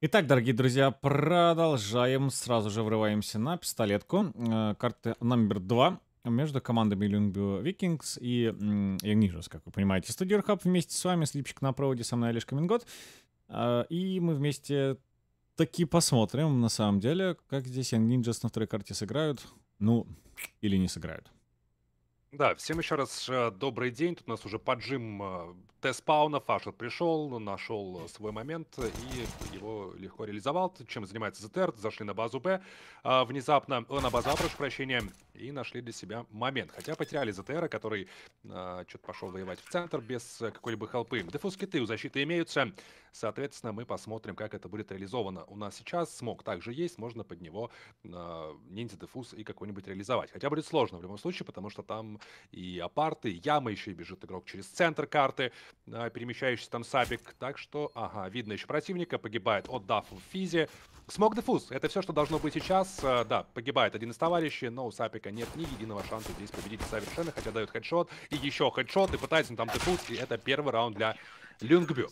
Итак, дорогие друзья, продолжаем. Сразу же врываемся на пистолетку. Э, карта номер два между командами Люнгбю Викингс и Ягнижус, как вы понимаете. Студио Хаб вместе с вами, Слипчик на проводе, со мной Олеж Мингот, э, И мы вместе таки посмотрим, на самом деле, как здесь Ягнижус на второй карте сыграют. Ну, или не сыграют. Да, всем еще раз э, добрый день. Тут у нас уже поджим Т-спауна Фашер пришел, нашел свой момент и его легко реализовал. Чем занимается ЗТР, зашли на базу Б а, внезапно, о, э, на базу А, прошу прощения, и нашли для себя момент. Хотя потеряли ЗТР, который а, что-то пошел воевать в центр без какой-либо хелпы. Дефус киты у защиты имеются, соответственно, мы посмотрим, как это будет реализовано. У нас сейчас смог также есть, можно под него а, ниндзя-дефус и какой-нибудь реализовать. Хотя будет сложно в любом случае, потому что там и апарты, и яма, еще и бежит игрок через центр карты – а, перемещающийся там сабик. Так что, ага, видно еще противника, погибает, отдав в физе. Смог дефуз, это все, что должно быть сейчас. А, да, погибает один из товарищей, но у Сапика нет ни единого шанса здесь победить совершенно, хотя дают хедшот, и еще хедшот, и пытается там дефуз, и это первый раунд для Люнгбю.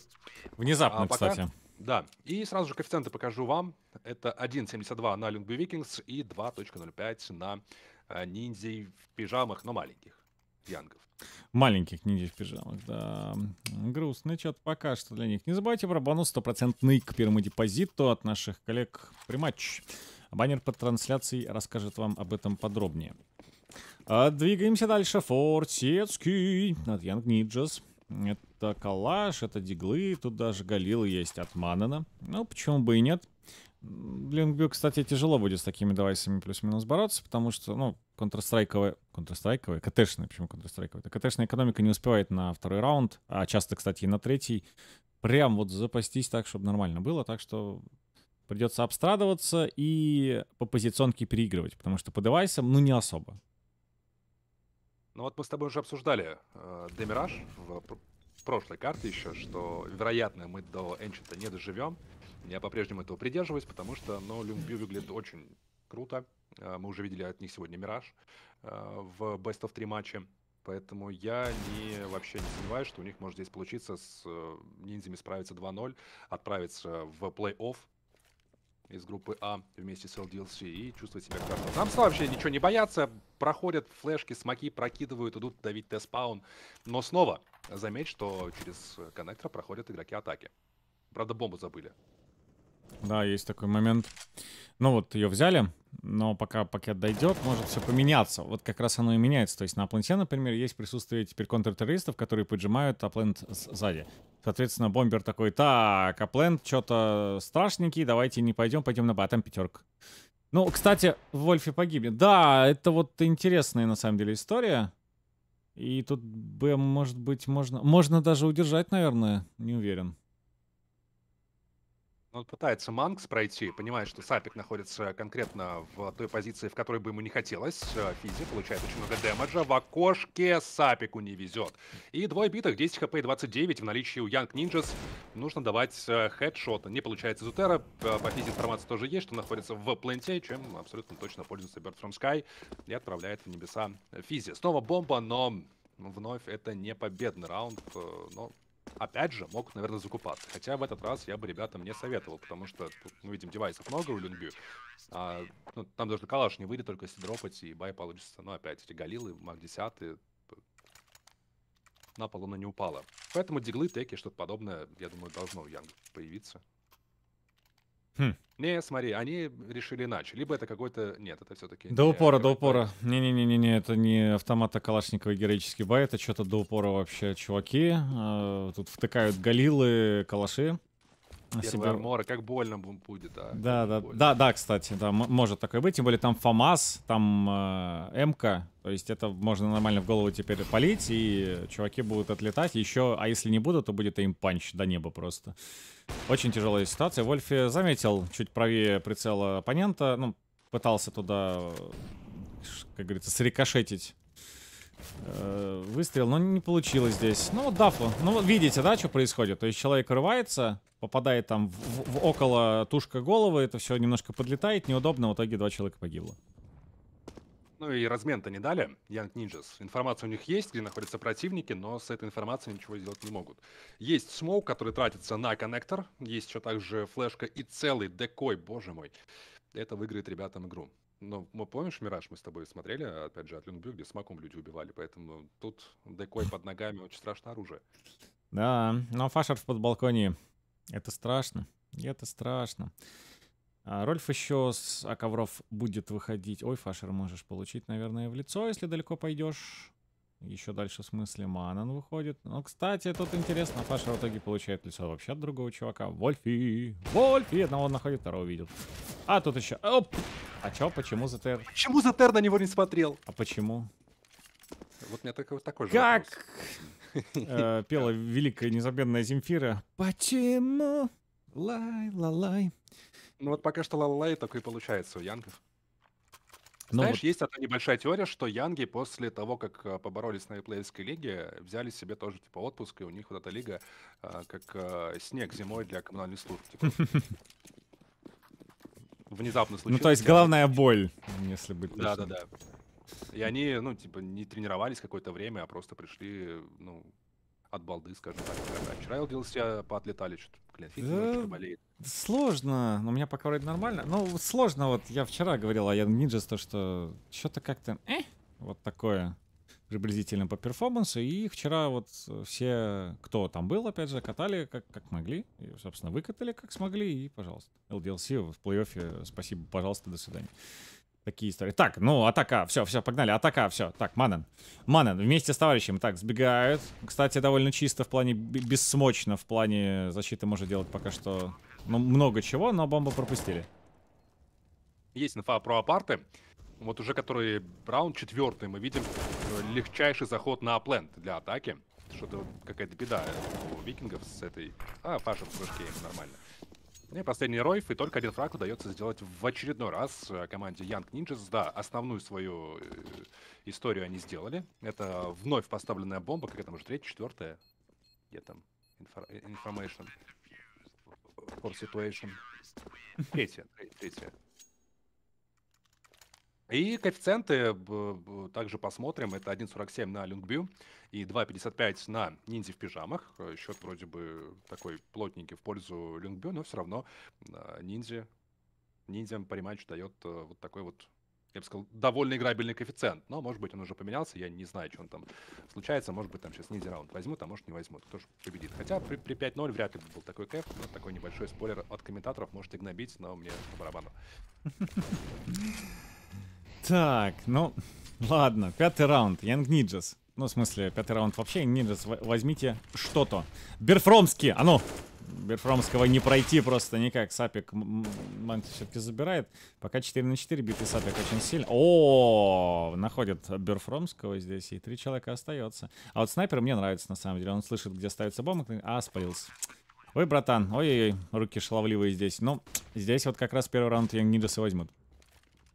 Внезапно, а, кстати. Да, и сразу же коэффициенты покажу вам. Это 1.72 на Люнгбю Викингс и 2.05 на а, ниндзей в пижамах, но маленьких, янгов. Маленьких недвижпижалок, да. Грустный чат пока что для них. Не забывайте про бонус стопроцентный к первому депозиту от наших коллег при матч Баннер под трансляцией расскажет вам об этом подробнее. А двигаемся дальше. Фортецкий от Young Ninjas. Это Калаш это диглы, тут даже Галил есть от Манана. Ну, почему бы и нет? Лингвью, кстати, тяжело будет с такими девайсами плюс-минус бороться, потому что, ну, контрстрайковая, контрстрайковая, КТшная, почему контрстрайковая? Это КТшная экономика не успевает на второй раунд, а часто, кстати, и на третий. Прям вот запастись так, чтобы нормально было, так что придется обстрадоваться и по позиционке переигрывать, потому что по девайсам, ну, не особо. Ну вот мы с тобой уже обсуждали э, Демираж в, в прошлой карте еще, что, вероятно, мы до Энчента не доживем. Я по-прежнему этого придерживаюсь, потому что, ну, Люмбью выглядит очень круто. Э, мы уже видели от них сегодня Мираж э, в Best of 3 матче. Поэтому я не, вообще не сомневаюсь, что у них может здесь получиться с э, ниндзями справиться 2-0, отправиться в плей-офф из группы А вместе с LDLC и чувствовать себя хорошо. Намса вообще ничего не боятся, проходят флешки, смоки прокидывают, идут давить Т-спаун. Но снова заметь, что через коннектор проходят игроки атаки. Правда, бомбу забыли да, есть такой момент. Ну вот, ее взяли, но пока пакет дойдет, может все поменяться. Вот как раз оно и меняется. То есть на Апленте, например, есть присутствие теперь контртеррористов, которые поджимают Аплент сзади. Соответственно, бомбер такой, так, Аплент, что-то страшненький, давайте не пойдем, пойдем на Батом а пятерка. Ну, кстати, в Вольфе погибнет. Да, это вот интересная на самом деле история. И тут бы, может быть, можно... Можно даже удержать, наверное, не уверен. Он пытается Манкс пройти, понимает, что Сапик находится конкретно в той позиции, в которой бы ему не хотелось. Э, физи получает очень много дэмэджа. В окошке Сапику не везет. И двое битых, 10 хп и 29 в наличии у Янг Ninjas. Нужно давать э, хедшота. Не получается Зутера. По Физи информация тоже есть, что находится в пленте, чем абсолютно точно пользуется Bird from Sky и отправляет в небеса Физи. Снова бомба, но вновь это не победный раунд. Э, но опять же, мог наверное, закупаться. Хотя в этот раз я бы ребятам не советовал, потому что мы ну, видим девайсов много у Люнги. А, ну, там даже калаш не выйдет, только если дропать, и бай получится. Но опять эти Галилы, Маг 10, на пол она не упала. Поэтому диглы, теки, что-то подобное, я думаю, должно у Янг появиться. Хм. Не, смотри, они решили иначе. Либо это какой-то... Нет, это все-таки... До упора, до упора. Не-не-не-не, это не автомата Калашникова героический бай, это что-то до упора вообще чуваки. Э, тут втыкают галилы, калаши себе... армор, как больно будет, да. Да, да, больно. да, да, кстати, да, может такое быть. Тем более там ФАМАС, там э, МК, то есть это можно нормально в голову теперь полить и чуваки будут отлетать. Еще, а если не будут, то будет им панч до неба просто. Очень тяжелая ситуация. Вольфи заметил чуть правее прицела оппонента, ну, пытался туда, э, как говорится, срикошетить Э, выстрел, но не получилось здесь. Ну, вот дафу. Ну, вот видите, да, что происходит? То есть человек рывается, попадает там в, в, в около тушка головы, это все немножко подлетает, неудобно, в итоге два человека погибло. Ну и размен-то не дали, Young Ninjas. Информация у них есть, где находятся противники, но с этой информацией ничего сделать не могут. Есть смоук, который тратится на коннектор, есть еще также флешка и целый декой, боже мой. Это выиграет ребятам игру. Но мы помнишь, Мираж мы с тобой смотрели, опять же, от Люнбю, где с маком люди убивали, поэтому тут декой под ногами очень страшное оружие. Да, но фашер в подбалконе. Это страшно. Это страшно. А Рольф еще с Аковров будет выходить. Ой, фашер можешь получить, наверное, в лицо, если далеко пойдешь. Еще дальше в смысле Манан выходит. Ну кстати, тут интересно, Паша в итоге получает лицо вообще от другого чувака. Вольфи! Вольфи! Одного он находит, второго видит. А, тут еще... Оп! А чё, почему Затер? Почему Затер на него не смотрел? А почему? Вот мне такой, вот такой же Как? Э, пела великая незабедная Земфира. Почему? Лай, лалай. Ну вот пока что лалай такой получается у Янков. Ну Знаешь, вот. есть одна небольшая теория, что Янги после того, как а, поборолись на Иплейской лиге, взяли себе тоже типа отпуск, и у них вот эта лига а, как а, снег зимой для коммунальной службы. Типа. Внезапно случилось. Ну, то есть главная боль, если быть Да-да-да. И они, ну, типа, не тренировались какое-то время, а просто пришли, ну, от балды, скажем так, игрока. Вчера я удивился, поотлетали, что-то клинфит немножечко болеет. Сложно, но у меня пока вроде нормально. Ну, сложно, вот я вчера говорил о Ян Ниджес, то, что что-то как-то э, вот такое приблизительно по перформансу. И вчера вот все, кто там был, опять же, катали как, как могли. И, собственно, выкатали как смогли. И, пожалуйста, LDLC в плей-оффе. Э, спасибо, пожалуйста, до свидания. Такие истории. Так, ну, атака, все, все, погнали, атака, все. Так, Манен. Манен вместе с товарищем. Так, сбегают. Кстати, довольно чисто в плане, бессмочно в плане защиты может делать пока что ну, много чего, но бомбу пропустили. Есть инфа про апарты. Вот уже который раунд четвертый, мы видим э, легчайший заход на аплент для атаки. Что-то какая-то беда у викингов с этой... А, фашем в прыжке нормально. И последний ройф, и только один фраг удается сделать в очередной раз э, команде Young Ninjas. Да, основную свою э, историю они сделали. Это вновь поставленная бомба, как это уже третья, четвертая. Где там? Information. For situation. Третья, третья. И коэффициенты также посмотрим. Это 1.47 на Люнгбю и 2.55 на Ниндзя в пижамах. Э, счет вроде бы такой плотненький в пользу Люнгбю, но все равно э, Ниндзя, Ниндзя по рематчу дает э, вот такой вот я бы сказал, довольно играбельный коэффициент. Но, может быть, он уже поменялся, я не знаю, что он там случается. Может быть, там сейчас ниндзя раунд возьмут, а может, не возьмут. Кто же победит. Хотя при, при 5-0 вряд ли был такой кэп. Вот такой небольшой спойлер от комментаторов. Можете гнобить, но мне по барабану. Так, ну, ладно, пятый раунд, Young Ninjas. Ну, в смысле, пятый раунд вообще, Young возьмите что-то. Берфромский, а ну! Берфромского не пройти просто никак. Сапик Манти все-таки забирает. Пока 4 на 4 битый Сапик очень сильно. О, находит Берфромского здесь, и три человека остается. А вот снайпер мне нравится на самом деле. Он слышит, где ставится бомба, а спалился. Ой, братан, ой-ой-ой, руки шаловливые здесь. Ну, здесь вот как раз первый раунд Young Ninjas возьмут.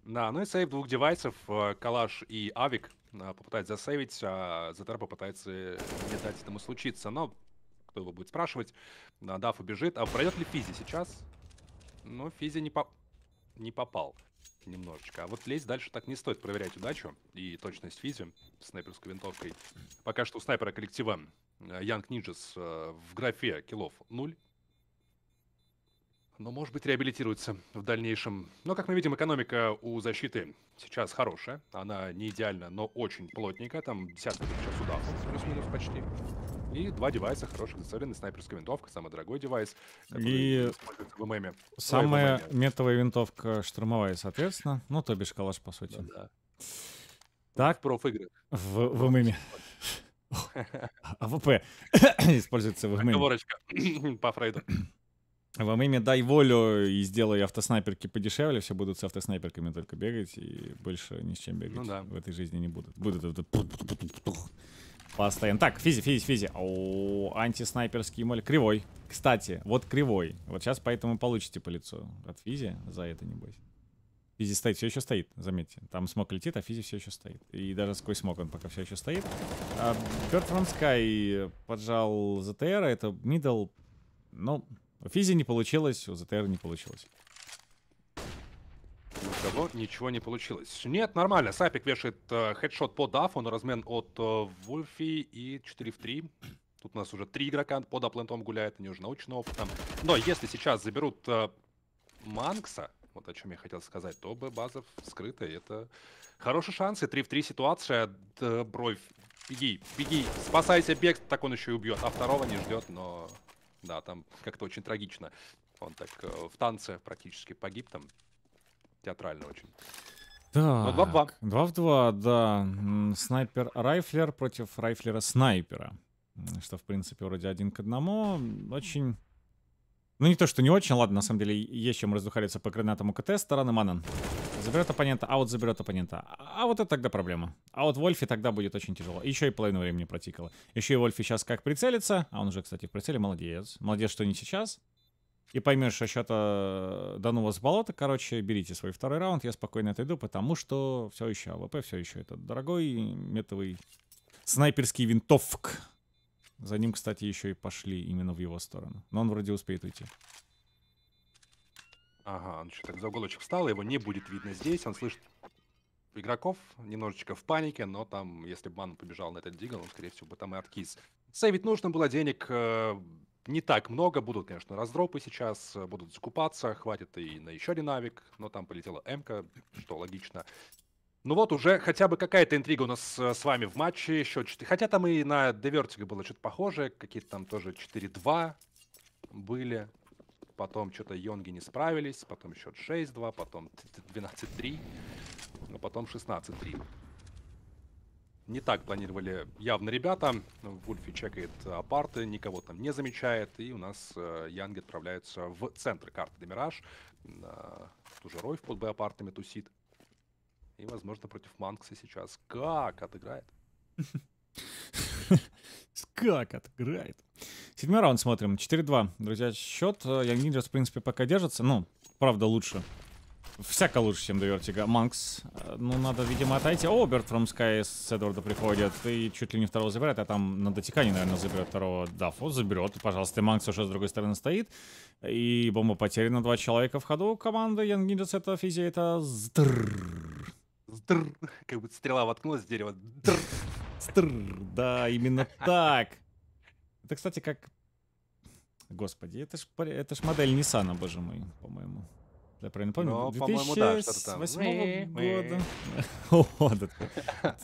Да, ну и сейв двух девайсов, э, Калаш и Авик э, попытается засейвить, а Затар попытается э, не дать этому случиться, но кто его будет спрашивать, Даф убежит. А пройдет ли Физи сейчас? Ну, Физи не, по... не попал немножечко. А вот лезть дальше так не стоит, проверять удачу и точность Физи снайперской винтовкой. Пока что у снайпера коллектива Young Ninjas в графе киллов 0, но, может быть, реабилитируется в дальнейшем. Но, как мы видим, экономика у защиты сейчас хорошая. Она не идеальна, но очень плотненькая. Там десятка сейчас судов, плюс-минус почти. И два девайса хороших зацелены. Снайперская винтовка, самый дорогой девайс, И в ММе. Самая в метовая винтовка штурмовая, соответственно. Ну, то бишь калаш, по сути. Да, да. Так. В проф В, в ММе. А АВП используется в ММе. Оговорочка по Фрейду. Вам имя дай волю и сделай автоснайперки подешевле, все будут с автоснайперками только бегать и больше ни с чем бегать ну, да. в этой жизни не будут. Будут это постоянно. Так, физи, физи, физи. О, антиснайперский моль. Кривой. Кстати, вот кривой. Вот сейчас поэтому получите по лицу от физи за это, небось. Физи стоит, все еще стоит, заметьте. Там смог летит, а Физи все еще стоит. И даже сквозь смог он пока все еще стоит. А Bird from Sky поджал ЗТР, это мидл, ну, у Физи не получилось, у ЗТР не получилось. У ничего не получилось. Нет, нормально. Сапик вешает э, хедшот по дафу он размен от э, Вульфи и 4 в 3. Тут у нас уже три игрока под аплентом гуляет, они уже научным опытом. Но если сейчас заберут э, Манкса, вот о чем я хотел сказать, то бы база вскрыта, это хорошие шансы, И 3 в 3 ситуация, э, бровь, беги, беги, спасайся, бег, так он еще и убьет. А второго не ждет, но да, там как-то очень трагично. Он так э, в танце практически погиб там. Театрально очень. Ну, да 2 в 2. 2 в 2, да. Снайпер-райфлер против райфлера-снайпера. Что, в принципе, вроде один к одному. Очень ну не то, что не очень, ладно, на самом деле есть чем раздухариться по гранатам КТ. стороны Манан. Заберет оппонента, а вот заберет оппонента. А вот это тогда проблема. А вот Вольфи тогда будет очень тяжело. Еще и половину времени протикало. Еще и Вольфи сейчас как прицелится, а он уже, кстати, в прицеле, молодец. Молодец, что не сейчас. И поймешь, а счета дано вас болото, короче, берите свой второй раунд, я спокойно отойду, потому что все еще АВП, все еще этот дорогой метовый снайперский винтовк. За ним, кстати, еще и пошли именно в его сторону. Но он вроде успеет уйти. Ага, он еще так за уголочек встал, его не будет видно здесь. Он слышит игроков, немножечко в панике, но там, если бы Ман побежал на этот дигл, он, скорее всего, бы там и откис. Сейвить нужно было денег э, не так много. Будут, конечно, раздропы сейчас, будут закупаться, хватит и на еще один авик, но там полетела м что логично. Ну вот уже хотя бы какая-то интрига у нас э, с вами в матче. Еще 4... Хотя там и на Девертига было что-то похожее. Какие-то там тоже 4-2 были. Потом что-то Йонги не справились. Потом счет 6-2. Потом 12-3. А потом 16-3. Не так планировали явно ребята. Вульфи чекает э, апарты, никого там не замечает. И у нас э, Янги отправляются в центр карты Демираж. Тут же Рой под Б апартами тусит. И, возможно, против Манкса сейчас как отыграет. Как отыграет. Седьмой раунд смотрим. 4-2. Друзья, счет. Young в принципе, пока держится. Ну, правда, лучше. Всяко лучше, чем до Вертига. Манкс, э, ну, надо, видимо, отойти. О, Берт from Sky с Эдварда приходит. И чуть ли не второго забирает, а там на дотекании, наверное, заберет второго. Да, Фот заберет. Пожалуйста, Манкс уже с другой стороны стоит. И бомба потеряна. Два человека в ходу. Команда Young это Физи, это... Сдр, как бы стрела воткнулась в дерево. Др. Стр, да, именно так. Это, кстати, как... Господи, это ж, это ж модель Nissan, боже мой, по-моему. Я правильно помню? Но, 2008 да, года. О,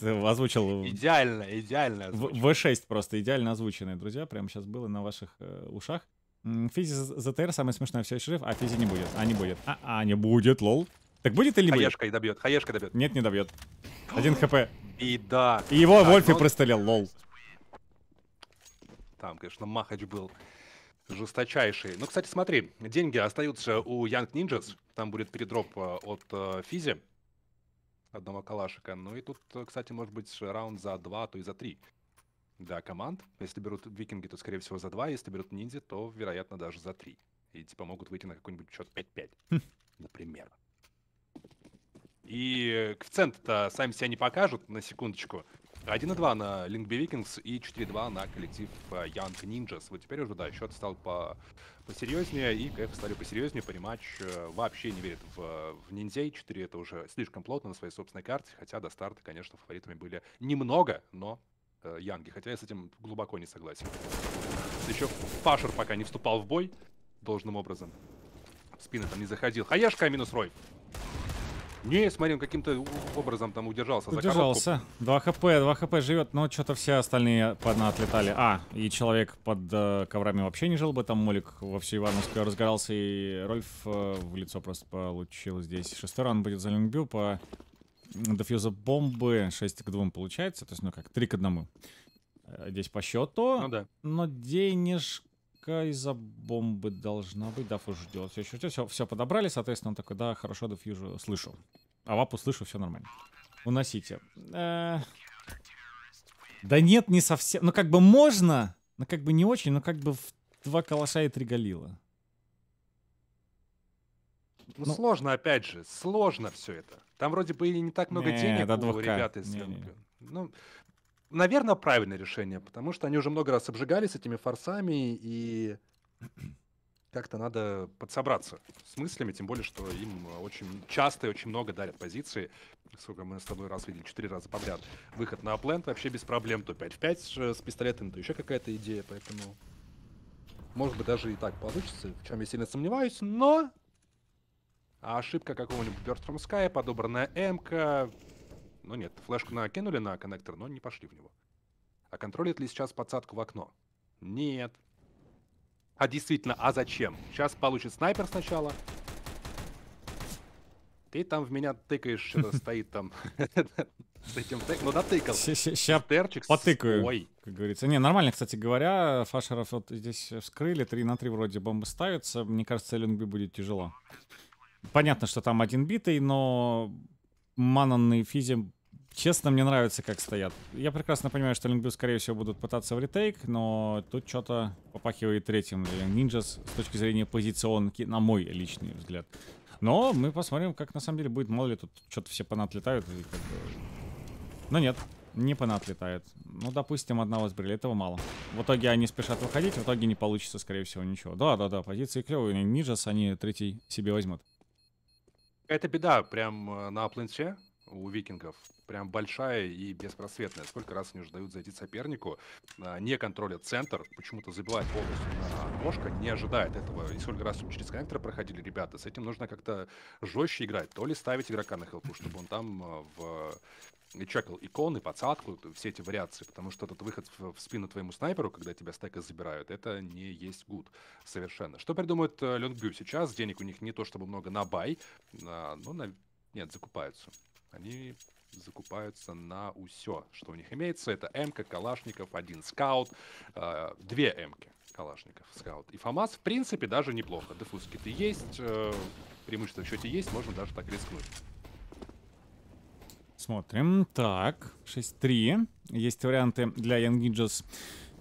да, озвучил... Идеально, идеально В V6 просто идеально озвученные, друзья. Прямо сейчас было на ваших э, ушах. Физи ЗТР, самое смешное, все еще жив, а Физи не будет. А, не будет. а, а не будет, лол. Так будет или нет? и добьет, хаешка добьет. Нет, не добьет. Один хп. И да. И его так, Вольфи но... Ну прострелил, лол. Там, конечно, Махач был жесточайший. Ну, кстати, смотри, деньги остаются у Young Ninjas. Там будет передроп э, от э, Физи. Одного калашика. Ну и тут, э, кстати, может быть раунд за два, а то и за три. Да, команд. Если берут викинги, то, скорее всего, за два. А если берут ниндзя, то, вероятно, даже за три. И типа могут выйти на какой-нибудь счет 5-5. Хм. Например. И коэффициенты-то сами себя не покажут, на секундочку. 1,2 на Линкби Викингс и 4,2 на коллектив э, Young Ninjas. Вот теперь уже, да, счет стал по посерьезнее, и КФ стали посерьезнее, матч э, вообще не верит в, в ниндзей, 4 это уже слишком плотно на своей собственной карте, хотя до старта, конечно, фаворитами были немного, но э, Янги, хотя я с этим глубоко не согласен. Еще Фашер пока не вступал в бой должным образом, в спины там не заходил. Хаяшка минус Рой, не, смотри, он каким-то образом там удержался. Удержался. 2 хп, 2 хп живет, но что-то все остальные отлетали. А, и человек под э, коврами вообще не жил бы, там молик во всей Ивановскую разгорался, и Рольф э, в лицо просто получил здесь. Шестой раунд будет за Люнгбю по дефьюза бомбы 6 к 2 получается, то есть ну как, 3 к 1. Э, здесь по счету, ну, да. но денежка из-за бомбы должна быть. Да уже делает все, все, все, все подобрали. Соответственно, он такой, да, хорошо, фьюжу слышу. А вапу слышу, все нормально. Уносите. Э -э да нет, не совсем. Ну, как бы можно, но как бы не очень, но как бы в два калаша и три галила. Ну, ну, сложно, опять же, сложно все это. Там вроде бы и не так много не, денег до у ребят из не, не. Ну, наверное, правильное решение, потому что они уже много раз обжигались этими форсами, и как-то надо подсобраться с мыслями, тем более, что им очень часто и очень много дарят позиции. Сколько мы с тобой раз видели, четыре раза подряд. Выход на аплент вообще без проблем, то 5 в 5 с э, пистолетом, то еще какая-то идея, поэтому... Может быть, даже и так получится, в чем я сильно сомневаюсь, но... А ошибка какого-нибудь Бёрд Ская, подобранная м но нет, флешку накинули на коннектор, но не пошли в него. А контролит ли сейчас подсадку в окно? Нет. А действительно, а зачем? Сейчас получит снайпер сначала. Ты там в меня тыкаешь, что стоит там с этим тыком. Ну, тыкал. Сейчас терчик. Потыкаю, Ой. как говорится. Не, нормально, кстати говоря, Фашеров вот здесь вскрыли, 3 на 3 вроде бомбы ставятся. Мне кажется, Ленгби будет тяжело. Понятно, что там один битый, но Манан и Физи Честно, мне нравится, как стоят. Я прекрасно понимаю, что Лингбю, скорее всего, будут пытаться в ретейк, но тут что-то попахивает третьим для э, с точки зрения позиционки, на мой личный взгляд. Но мы посмотрим, как на самом деле будет. Мало ли, тут что-то все понатлетают. как бы... Но ну нет, не понатлетают. Ну, допустим, одного сбрили, этого мало. В итоге они спешат выходить, в итоге не получится, скорее всего, ничего. Да-да-да, позиции клевые. Ninjas, они третий себе возьмут. Это беда, прям э, на планше у викингов. Прям большая и беспросветная. Сколько раз они уже дают зайти сопернику, а, не контролят центр, почему-то забивает полностью на ножка, не ожидает этого. И сколько раз через коннектор проходили ребята, с этим нужно как-то жестче играть. То ли ставить игрока на хелпу, чтобы он там а, в и э, чекал иконы, подсадку, все эти вариации, потому что этот выход в, спину твоему снайперу, когда тебя стека забирают, это не есть гуд совершенно. Что придумают э, Лёнгбю сейчас? Денег у них не то чтобы много на бай, а, но на... нет, закупаются. Они закупаются на все, что у них имеется. Это МК, Калашников, один скаут, э, две МК, Калашников, скаут. И ФАМАС, в принципе, даже неплохо. ты есть, э, преимущество в счете есть, можно даже так рискнуть. Смотрим. Так, 6-3. Есть варианты для Young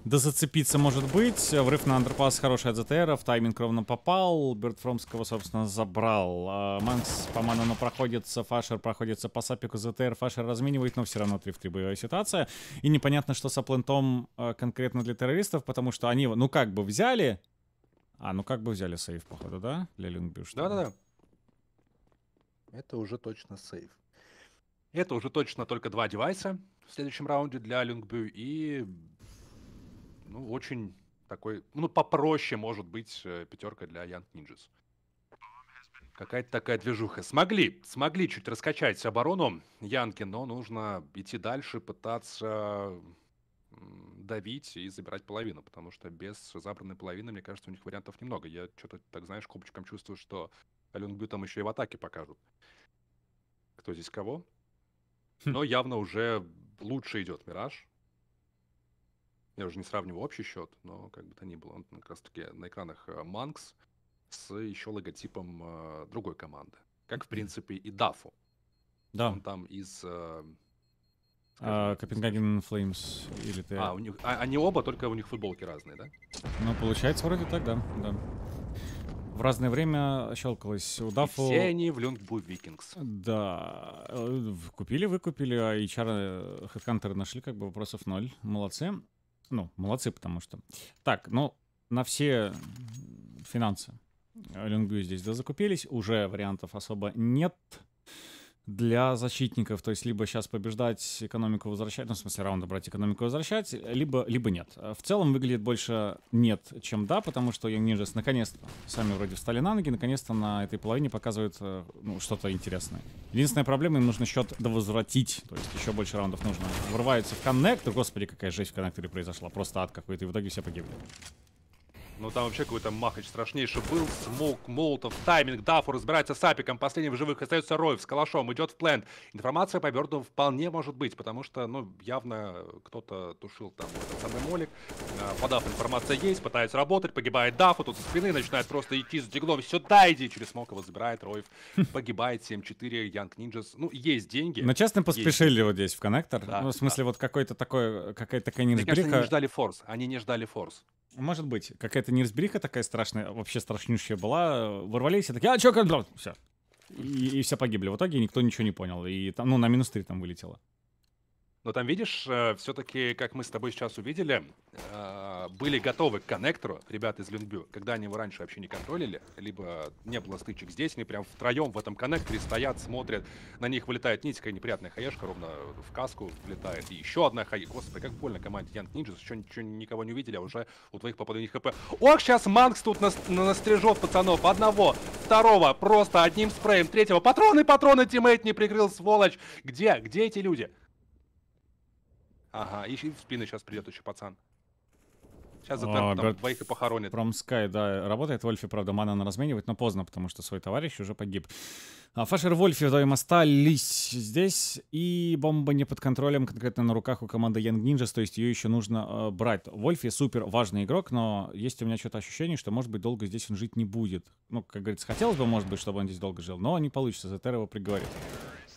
да зацепиться может быть. Врыв на андерпас хороший от ЗТР. В тайминг ровно попал. Берт Фромского, собственно, забрал. А, Манкс по манану проходится. Фашер проходится по сапику ЗТР. Фашер разменивает, но все равно 3 в 3 боевая ситуация. И непонятно, что с аплентом конкретно для террористов, потому что они, ну как бы взяли... А, ну как бы взяли сейф, походу, да? Для Люнгбюш. Да-да-да. Это уже точно сейф. Это уже точно только два девайса в следующем раунде для Люнгбю и ну, очень такой, ну, попроще, может быть, э, пятерка для Young Ninjas. Какая-то такая движуха. Смогли, смогли чуть раскачать оборону Янки, но нужно идти дальше, пытаться давить и забирать половину, потому что без забранной половины, мне кажется, у них вариантов немного. Я что-то, так знаешь, копчиком чувствую, что Люнгбю там еще и в атаке покажут. Кто здесь кого? Хм. Но явно уже лучше идет Мираж. Я уже не сравниваю общий счет, но как бы то ни было, он как раз-таки на экранах Манкс э, с еще логотипом э, другой команды. Как, в принципе, и Дафу. Да. Он там из... Э, а, Копенгаген Флеймс или ты... А, у них, а, они оба, только у них футболки разные, да? Ну, получается, вроде так, да. да. В разное время щелкалось у Дафу. И все они в Люнгбу Викингс. Да. Э, купили, выкупили, а HR Headhunter э, нашли, как бы вопросов ноль. Молодцы ну, молодцы, потому что... Так, ну, на все финансы Люнгю здесь закупились, уже вариантов особо нет для защитников, то есть либо сейчас побеждать, экономику возвращать, ну, в смысле, раунда брать, экономику возвращать, либо, либо нет. Э, в целом выглядит больше нет, чем да, потому что Young Ninjas наконец-то, сами вроде встали на ноги, наконец-то на этой половине показывают э, ну, что-то интересное. Единственная проблема, им нужно счет довозвратить, то есть еще больше раундов нужно. Врываются в коннектор, господи, какая жесть в коннекторе произошла, просто ад какой-то, и в итоге все погибли. Ну там вообще какой-то махач страшнейший был. Смок, Молотов, тайминг, Дафу разбирается с Апиком. Последним в живых остается Роев с Калашом. Идет в плент. Информация по Берду вполне может быть, потому что, ну, явно кто-то тушил там этот самый Молик. А, подав информация есть, пытается работать, погибает Дафу. Тут со спины начинает просто идти с диглом. Сюда иди! Через Смок его забирает Роев. Погибает 7-4, Янг Нинджас. Ну, есть деньги. Но честно поспешили вот здесь в коннектор. Да, ну, в смысле, да. вот какой-то такой, какая-то конец Мне они не ждали форс. Они не ждали форс. Может быть, какая-то неразбериха такая страшная, вообще страшнющая была, ворвались и такие, а чё, как, все. И, и все погибли. В итоге никто ничего не понял. И там, ну, на минус 3 там вылетело. Но там, видишь, э, все-таки, как мы с тобой сейчас увидели, э, были готовы к коннектору ребята из Люнбю, когда они его раньше вообще не контролили, либо не было стычек здесь, они прям втроем в этом коннекторе стоят, смотрят, на них вылетает нить, такая неприятная хаешка ровно в каску влетает, и еще одна хаешка. Господи, как больно команде Янг Ninjas, еще ничего, никого не увидели, а уже у твоих попаданий хп. Ох, сейчас Манкс тут на на настрижет пацанов, одного, второго, просто одним спреем, третьего, патроны, патроны, тиммейт не прикрыл, сволочь. Где, где эти люди? Ага, и в спину сейчас придет еще пацан. Сейчас зато а, там гор... двоих и похоронят. Промскай, да, работает. Вольфи, правда, мана на разменивает, но поздно, потому что свой товарищ уже погиб. А, Фашер Вольфи вдвоем остались здесь, и бомба не под контролем, конкретно на руках у команды Young Ninjas, то есть ее еще нужно э, брать. Вольфи супер важный игрок, но есть у меня что-то ощущение, что, может быть, долго здесь он жить не будет. Ну, как говорится, хотелось бы, может быть, чтобы он здесь долго жил, но не получится, Зетер его приговорит.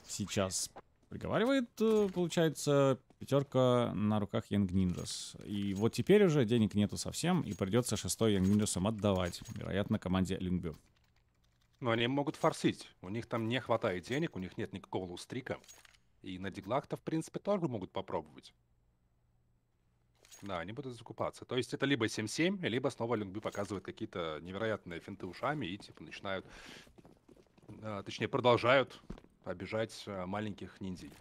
Сейчас приговаривает, э, получается, Пятерка на руках Янг Нинджас. И вот теперь уже денег нету совсем, и придется шестой Янг Нинджасам отдавать, вероятно, команде Люнгбю. Но они могут форсить. У них там не хватает денег, у них нет никакого лустрика. И на диглах-то, в принципе, тоже могут попробовать. Да, они будут закупаться. То есть это либо 7-7, либо снова Лингби показывает какие-то невероятные финты ушами и типа начинают, а, точнее продолжают обижать а, маленьких ниндзей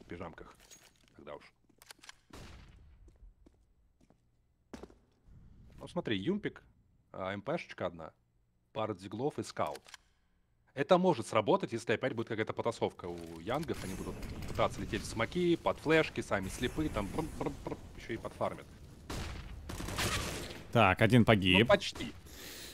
в пижамках когда уж. Ну смотри, юмпик, а, МПшечка одна, пара дзиглов и скаут. Это может сработать, если опять будет какая-то потасовка у янгов. Они будут пытаться лететь в смоки, под флешки, сами слепы, там брм -брм -брм, еще и подфармят. Так, один погиб. Ну, почти.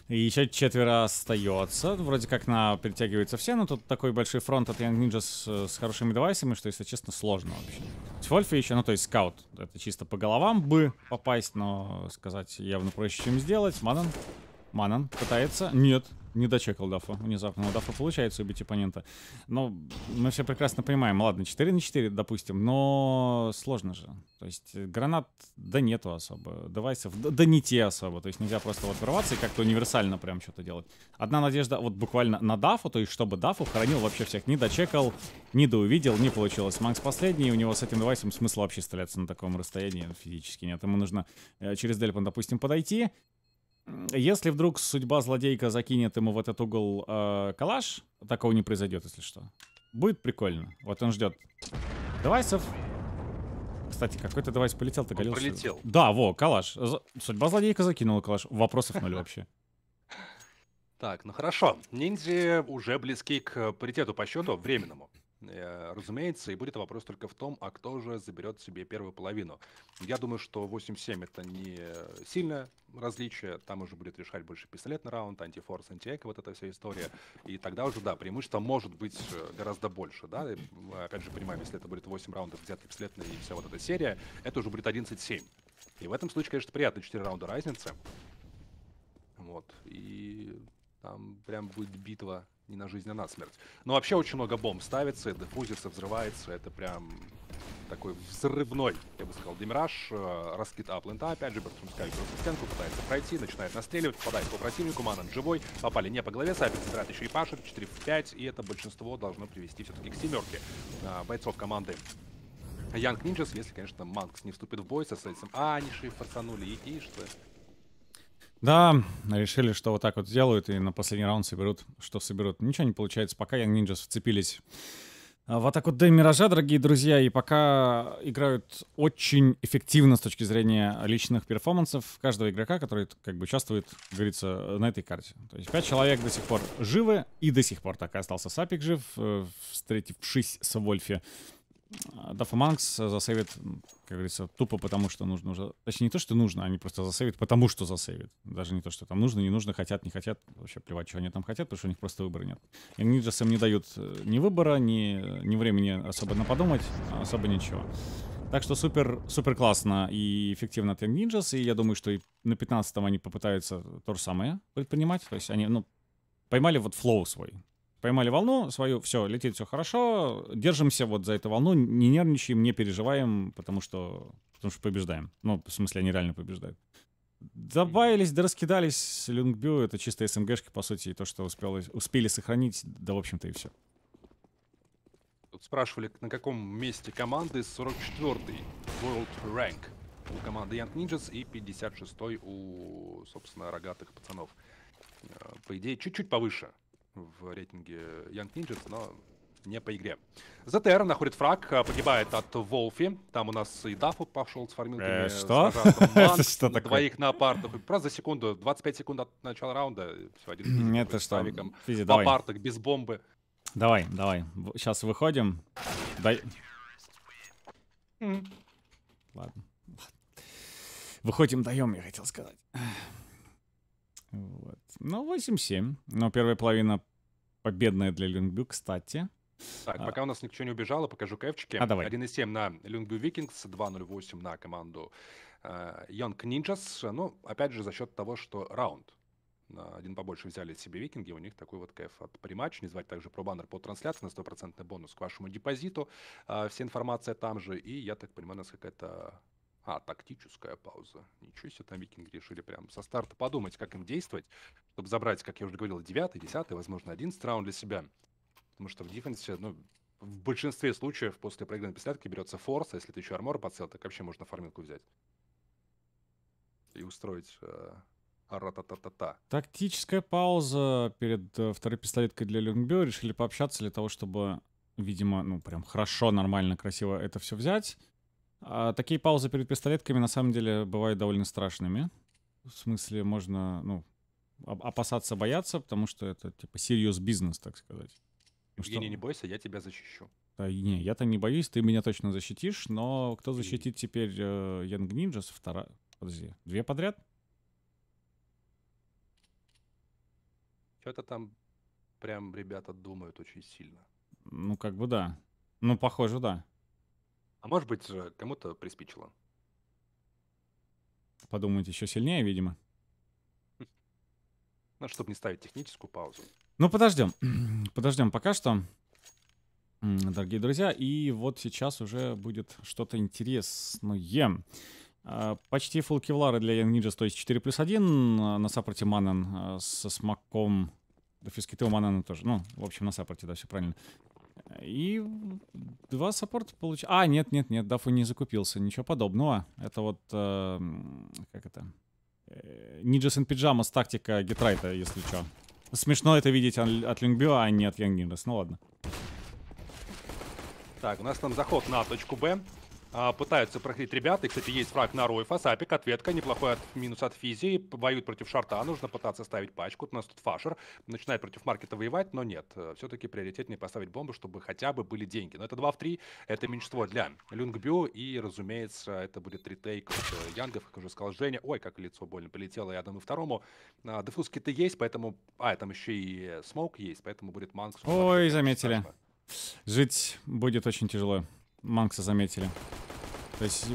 И еще четверо остается. Вроде как на притягиваются все, но тут такой большой фронт от Young Ninjas с, э, с хорошими девайсами, что, если честно, сложно вообще сказать, Вольфе еще, ну то есть скаут, это чисто по головам бы попасть, но сказать явно проще, чем сделать. Манан, Манан пытается, нет, не дочекал Дафа. Внезапно у Дафа получается убить оппонента. Но мы все прекрасно понимаем. Ладно, 4 на 4, допустим, но сложно же. То есть гранат, да нету особо. Девайсов, да, да не те особо. То есть нельзя просто вот ворваться и как-то универсально прям что-то делать. Одна надежда вот буквально на Дафу, то есть чтобы Дафу хоронил вообще всех. Не дочекал, не доувидел, не получилось. Макс последний, у него с этим девайсом смысла вообще стреляться на таком расстоянии физически нет. Ему нужно э, через Дельпан, допустим, подойти, если вдруг судьба злодейка закинет ему в этот угол э, калаш, такого не произойдет, если что. Будет прикольно. Вот он ждет девайсов. Кстати, какой-то девайс полетел-то галился. Полетел. Да, во, калаш. Судьба злодейка закинула калаш. Вопросов ноль вообще. Так, ну хорошо. Ниндзя уже близки к паритету по счету временному. Э, разумеется, и будет вопрос только в том, а кто же заберет себе первую половину. Я думаю, что 8-7 это не сильное различие, там уже будет решать больше пистолетный раунд, антифорс, антиэко, вот эта вся история, и тогда уже, да, преимущество может быть э, гораздо больше, да, и, опять же, понимаем, если это будет 8 раундов, взятки пистолетный и вся вот эта серия, это уже будет 11-7. И в этом случае, конечно, приятно, 4 раунда разницы. Вот, и там прям будет битва не на жизнь, а на смерть. Но вообще очень много бомб ставится, дефузится, взрывается. Это прям такой взрывной, я бы сказал, демираж. Э, раскид аплента, опять же, Бертрум скальпирует на стенку, пытается пройти, начинает настреливать, попадает по противнику, манан живой, попали не по голове, Сапин собирает еще и пашет, 4 в 5, и это большинство должно привести все-таки к семерке э, бойцов команды Янг Ninjas, если, конечно, Манкс не вступит в бой со Сейсом. А, они же форсанули, и, и что да, решили, что вот так вот сделают, и на последний раунд соберут, что соберут. Ничего не получается, пока Young Ninjas вцепились а в атаку Д Миража, дорогие друзья, и пока играют очень эффективно с точки зрения личных перформансов каждого игрока, который как бы участвует, говорится, на этой карте. То есть пять человек до сих пор живы, и до сих пор так и остался Сапик жив, э, встретившись с Вольфи. Дафаманкс засейвит, как говорится, тупо потому, что нужно уже... Точнее, не то, что нужно, они просто засейвят потому, что засейвят. Даже не то, что там нужно, не нужно, хотят, не хотят. Вообще плевать, что они там хотят, потому что у них просто выбора нет. И им не дают э, ни выбора, ни, ни времени особо на подумать, а особо ничего. Так что супер, супер классно и эффективно Team Ninjas, и я думаю, что и на 15-м они попытаются то же самое предпринимать. То есть они, ну, поймали вот флоу свой поймали волну свою, все, летит все хорошо, держимся вот за эту волну, не нервничаем, не переживаем, потому что, потому что побеждаем. Ну, в смысле, они реально побеждают. Добавились, да раскидались Люнгбю, это чисто СМГшки, по сути, и то, что успели, успели сохранить, да, в общем-то, и все. Тут спрашивали, на каком месте команды 44-й World Rank у команды Young Ninjas и 56-й у, собственно, рогатых пацанов. Э, по идее, чуть-чуть повыше в рейтинге Young Ninjas, но не по игре. ЗТР находит фраг, а, погибает от Волфи. Там у нас и Дафу пошел с фармилками. Э, что? Это что такое? Двоих на партах. Просто за секунду, 25 секунд от начала раунда. Все, один Это что? Физи, По партах, без бомбы. Давай, давай. Сейчас выходим. Дай... Ладно. Выходим, даем, я хотел сказать. Вот. Ну, 8-7. Но первая половина победная для Люнгбю, кстати. Так, а. пока у нас ничего не убежало, покажу кэфчики. А, давай. 1,7 на Люнгбю Викингс, 2,08 на команду Йонг э, Ninjas. Ну, опять же, за счет того, что раунд один побольше взяли себе викинги, у них такой вот кайф от приматч. Не звать также про баннер по трансляции на стопроцентный бонус к вашему депозиту. Э, вся информация там же. И я так понимаю, у нас какая-то а, тактическая пауза. Ничего себе, там викинги решили прям со старта подумать, как им действовать, чтобы забрать, как я уже говорил, 9, 10, возможно, 11 раунд для себя. Потому что в дефенсе, ну, в большинстве случаев после проигранной пистолетки берется форс, а если ты еще армор подсел, так вообще можно фарминку взять. И устроить э, та та та та Тактическая пауза перед э, второй пистолеткой для Люнгбю. Решили пообщаться для того, чтобы, видимо, ну прям хорошо, нормально, красиво это все взять. А такие паузы перед пистолетками на самом деле бывают довольно страшными. В смысле, можно, ну, опасаться, бояться, потому что это типа серьез бизнес, так сказать. Ну Евгений, что... не бойся, я тебя защищу. Да, не, я-то не боюсь, ты меня точно защитишь, но кто защитит теперь э, Young Вторая... Подожди, две подряд? Что-то там прям ребята думают очень сильно. Ну, как бы да. Ну, похоже, да. А может быть, кому-то приспичило. Подумать еще сильнее, видимо. Ну, чтобы не ставить техническую паузу. Ну, подождем. подождем пока что, дорогие друзья. И вот сейчас уже будет что-то интересное. А, почти фул кевлары для Young Ninja, то есть 4 плюс 1 а, на саппорте Манан со смоком... Да, фискиты у Манана тоже. Ну, в общем, на саппорте, да, все правильно. И два саппорта получ. А, нет, нет, нет, Дафу не закупился. Ничего подобного. Это вот... Э, как это? Э, Ninjas in Pyjamas тактика Гитрайта, если что. Смешно это видеть от Люнгбио, а не от Янг Ну ладно. Так, у нас там заход на точку Б а, пытаются проходить ребята. И, кстати, есть фраг на Ройфа. Сапик, ответка, неплохой от, минус от Физи. Воюют против Шарта, нужно пытаться ставить пачку. У нас тут Фашер начинает против Маркета воевать, но нет. Э, Все-таки приоритетнее поставить бомбу, чтобы хотя бы были деньги. Но это 2 в 3, это меньшинство для Люнгбю. И, разумеется, это будет ретейк от э, Янгов, как уже сказал Женя. Ой, как лицо больно полетело и одному, и второму. А, Дефуски-то есть, поэтому... А, там еще и э, Смоук есть, поэтому будет Манкс. Ой, заметили. Жить будет очень тяжело. Манкса заметили. То есть...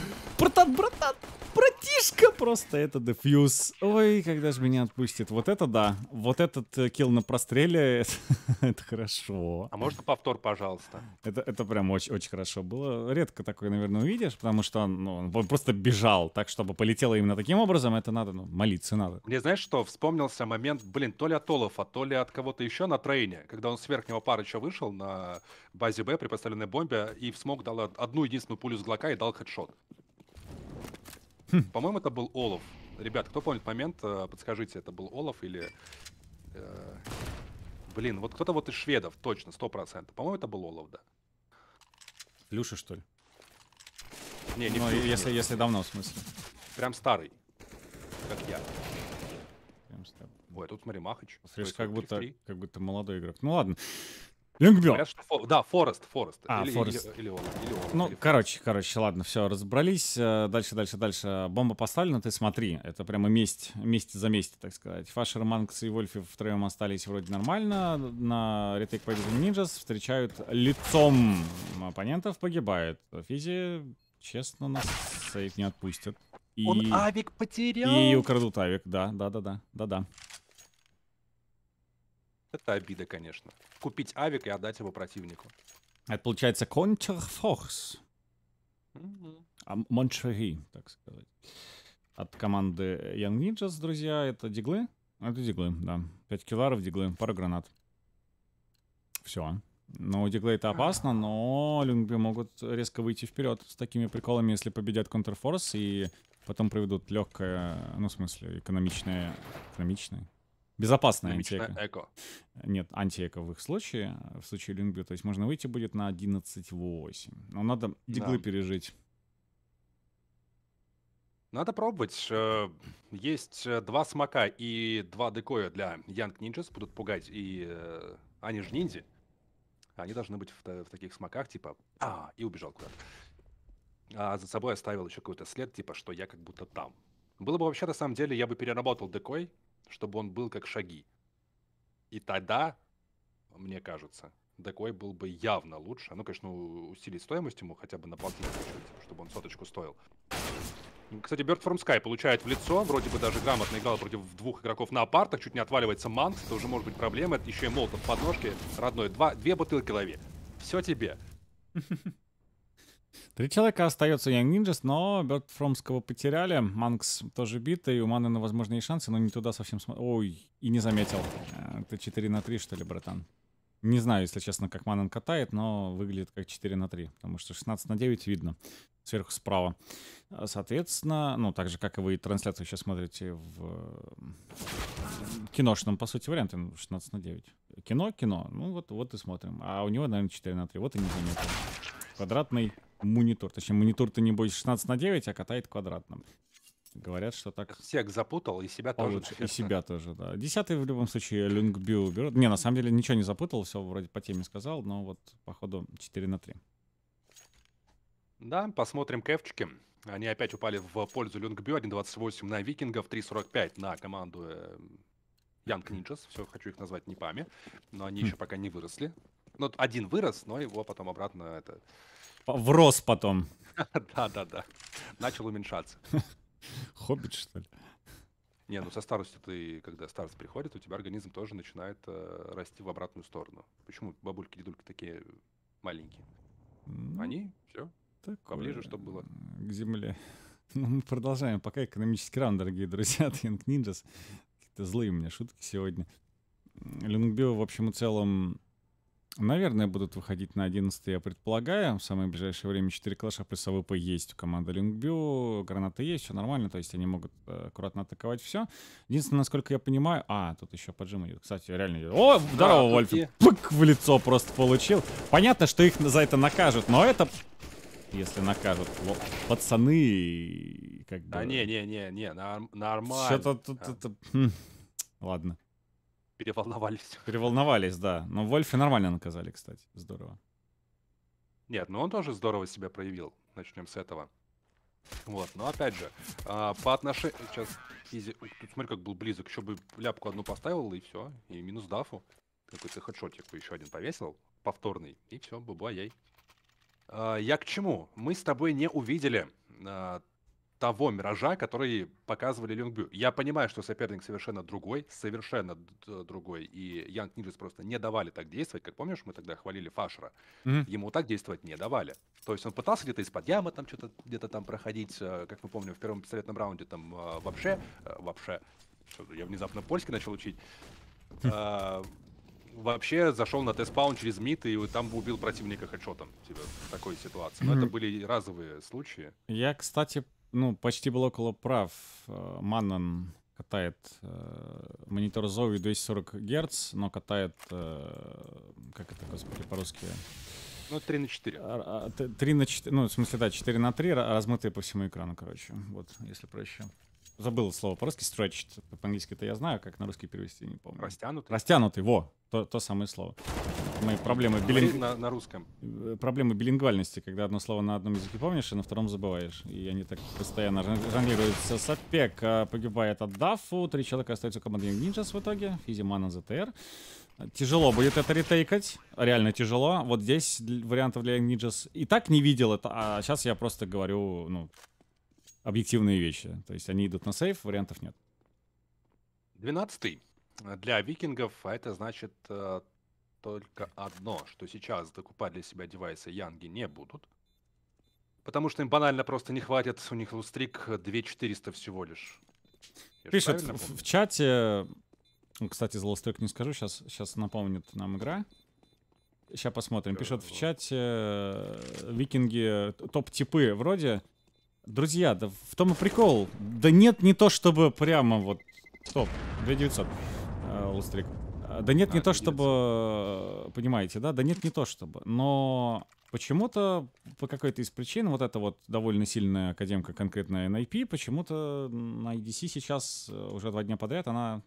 братан, братан, братишка, просто это дефьюз. Ой, когда же меня отпустит. Вот это да. Вот этот э, килл на простреле, это, это хорошо. А можно повтор, пожалуйста? Это, это прям очень, очень хорошо было. Редко такое, наверное, увидишь, потому что ну, он, ну, он просто бежал так, чтобы полетело именно таким образом. Это надо, ну, молиться надо. Мне знаешь что, вспомнился момент, блин, то ли от Олафа, то ли от кого-то еще на трейне, когда он с верхнего еще вышел на базе Б при поставленной бомбе и смог дал одну единственную пулю с глока и дал хедшот. Хм. По-моему, это был Олов. Ребят, кто помнит момент, э, подскажите, это был Олов или... Э, блин, вот кто-то вот из шведов, точно, 100%. По-моему, это был Олов, да. Люша, что ли? Не, не Ну, если, если давно, в смысле. Прям старый, как я. Прям старый. Ой, тут смотри, Махач. Слышь, как как будто молодой игрок. Ну ладно. Люнгбё. Да, Форест, Форест. А, или, Форест. Или, или, он, или он. Ну, или короче, Forest. короче, ладно, все, разобрались. Э, дальше, дальше, дальше. Бомба поставлена, ты смотри. Это прямо месть, месть за месть, так сказать. Фашер, Манкс и Вольфи втроем остались вроде нормально. На ретейк победы Ninjas встречают лицом оппонентов, погибает. Физи, честно, нас сейф не отпустят. И... Он авик потерял? И украдут авик, да, да, да, да, да, да. Это обида, конечно. Купить авик и отдать его противнику. Это получается контрфорс. Mm-hmm. так сказать. От команды Young Ninjas, друзья, это диглы? Это диглы, да. 5 килларов, диглы, пару гранат. Все. Ну, диглы это опасно, но люнгби могут резко выйти вперед с такими приколами, если победят контрфорс и потом проведут легкое, ну, в смысле, экономичное... Экономичное? Безопасная антиэко. эко. Нет, антиэко в их случае, в случае Лингвио. То есть можно выйти будет на 11.8. Но надо диглы да. пережить. Надо пробовать. Э, есть э, два смока и два декоя для Young Ninjas. Будут пугать и... Э, они же ниндзя. Они должны быть в, в таких смоках, типа... А, и убежал куда-то. А за собой оставил еще какой-то след, типа, что я как будто там. Было бы вообще, на самом деле, я бы переработал декой, чтобы он был как шаги. И тогда, мне кажется, такой был бы явно лучше. Ну, конечно, усилить стоимость ему хотя бы на полтинник, типа, чтобы он соточку стоил. Ну, кстати, Bird from Sky получает в лицо, вроде бы даже грамотно играл против двух игроков на апартах, чуть не отваливается Манкс, это уже может быть проблема, это еще и молот в подножке, родной, два, две бутылки лови. Все тебе. Три человека остается Young Ninjas, но Берт Фромского потеряли. Манкс тоже битый, у на возможные шансы, но не туда совсем смотрел. Ой, и не заметил. Э, это 4 на 3, что ли, братан? Не знаю, если честно, как Манен катает, но выглядит как 4 на 3, потому что 16 на 9 видно сверху справа. Э, соответственно, ну, так же, как и вы трансляцию сейчас смотрите в э, киношном, по сути, варианте, 16 ну, на 9. Кино, кино, ну вот, вот и смотрим. А у него, наверное, 4 на 3, вот и не заметил. Квадратный монитор. Точнее, монитор-то не будет 16 на 9, а катает квадратным. Говорят, что так... Всех запутал, и себя получше. тоже. И себя тоже, да. Десятый в любом случае Люнгбю берет. Не, на самом деле ничего не запутал, все вроде по теме сказал, но вот походу 4 на 3. Да, посмотрим кэфчики. Они опять упали в пользу Люнгбю. 1.28 на Викингов, 3.45 на команду Янг э, хм. Ninjas. Все, хочу их назвать не Непами. Но они хм. еще пока не выросли. Ну, один вырос, но его потом обратно это Врос потом. Да-да-да. Начал уменьшаться. Хоббит, что ли? Не, ну со старостью ты, когда старость приходит, у тебя организм тоже начинает э, расти в обратную сторону. Почему бабульки, дедульки такие маленькие? Ну, Они все такое, поближе, чтобы было. К земле. Ну, мы продолжаем. Пока экономический раунд, дорогие друзья, от Young Ninjas. Какие-то злые у меня шутки сегодня. Люнгбио, в общем и целом, Наверное, будут выходить на 11 я предполагаю. В самое ближайшее время 4 клаша плюс АВП есть у команды Люнгбю, гранаты есть, все нормально, то есть они могут э, аккуратно атаковать все. Единственное, насколько я понимаю... А, тут еще поджим идет. Кстати, реально О, здорово, да, Вольф! Пык в лицо просто получил. Понятно, что их за это накажут, но это... Если накажут лоб. пацаны, как бы... Да не-не-не, не, нормально. Что-то тут... А. Хм, ладно переволновались. Переволновались, да. Но Вольфи нормально наказали, кстати. Здорово. Нет, но ну он тоже здорово себя проявил. Начнем с этого. Вот, но опять же, а, по отношению... Сейчас Изи... Тут смотри, как был близок. Еще бы ляпку одну поставил, и все. И минус дафу. Какой-то хедшотик бы еще один повесил. Повторный. И все, бубуай-яй. А, я к чему? Мы с тобой не увидели а, того миража, который показывали Люнгбю. Я понимаю, что соперник совершенно другой, совершенно другой, и Янг Ниджес просто не давали так действовать. Как помнишь, мы тогда хвалили Фашера. Mm-hmm. Ему так действовать не давали. То есть он пытался где-то из-под ямы там что-то где-то там проходить, э, как мы помним, в первом пистолетном раунде там э, вообще, э, вообще, я внезапно польский начал учить, хм. вообще зашел на тест-паун через мид и там убил противника хедшотом. Типа, в такой ситуации. Но это были разовые случаи. Я, кстати, ну, почти был около прав. Э, Маннан катает э, монитор Zowie 240 Гц, но катает, э, как это, господи, по-русски... Ну, 3 на 4. 3 а, а, на 4, ну, в смысле, да, 4 на 3, размытые по всему экрану, короче. Вот, если проще забыл слово по-русски, stretched. По-английски это я знаю, как на русский перевести, не помню. Растянутый? Растянутый, во, то, то самое слово. Мои проблемы билинг... на, на русском. Э, проблемы билингвальности, когда одно слово на одном языке помнишь, а на втором забываешь. И они так постоянно жонглируются. Сапек э, погибает от Дафу, три человека остаются у команды Ninjas в итоге, Физимана ЗТР. Тяжело будет это ретейкать, реально тяжело. Вот здесь вариантов для Ninjas и так не видел это, а сейчас я просто говорю, ну, объективные вещи. То есть они идут на сейф, вариантов нет. Двенадцатый. Для викингов а это значит э, только одно, что сейчас докупать для себя девайсы Янги не будут. Потому что им банально просто не хватит. У них лустрик 2400 всего лишь. Я Пишет в, в чате... Ну, кстати, за лустрик не скажу, сейчас, сейчас напомнит нам игра. Сейчас посмотрим. Пишет в чате э, викинги топ-типы вроде Друзья, да в том и прикол. Да нет, не то чтобы прямо вот... Стоп, 2900. Лустрик. Э, э, да нет, а, не то чтобы... Э, понимаете, да? Да нет, не то чтобы. Но почему-то, по какой-то из причин, вот эта вот довольно сильная академка конкретная NIP, а почему-то на EDC сейчас уже два дня подряд она